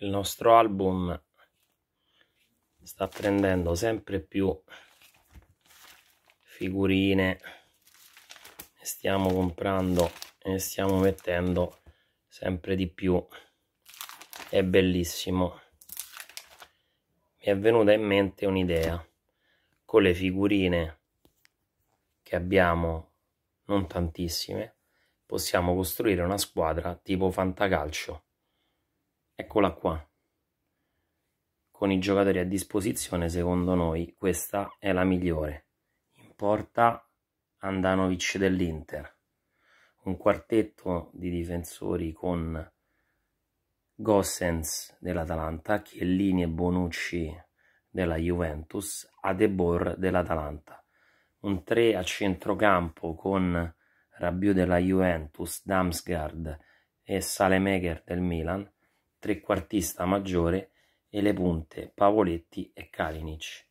il nostro album sta prendendo sempre più figurine ne stiamo comprando e ne stiamo mettendo sempre di più è bellissimo mi è venuta in mente un'idea con le figurine che abbiamo non tantissime possiamo costruire una squadra tipo fantacalcio Eccola qua. Con i giocatori a disposizione, secondo noi, questa è la migliore. In porta Andanovic dell'Inter. Un quartetto di difensori con Gossens dell'Atalanta, Chiellini e Bonucci della Juventus, Adebor dell'Atalanta. Un 3 a centrocampo con Rabiu della Juventus, Damsgaard e Salemeger del Milan trequartista maggiore e le punte Pavoletti e Kalinic.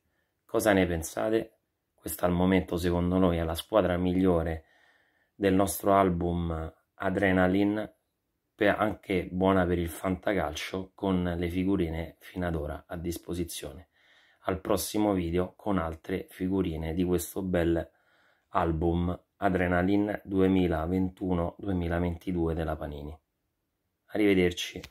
Cosa ne pensate? Questa al momento secondo noi è la squadra migliore del nostro album Adrenaline, anche buona per il fantacalcio con le figurine fino ad ora a disposizione. Al prossimo video con altre figurine di questo bel album Adrenaline 2021-2022 della Panini. Arrivederci.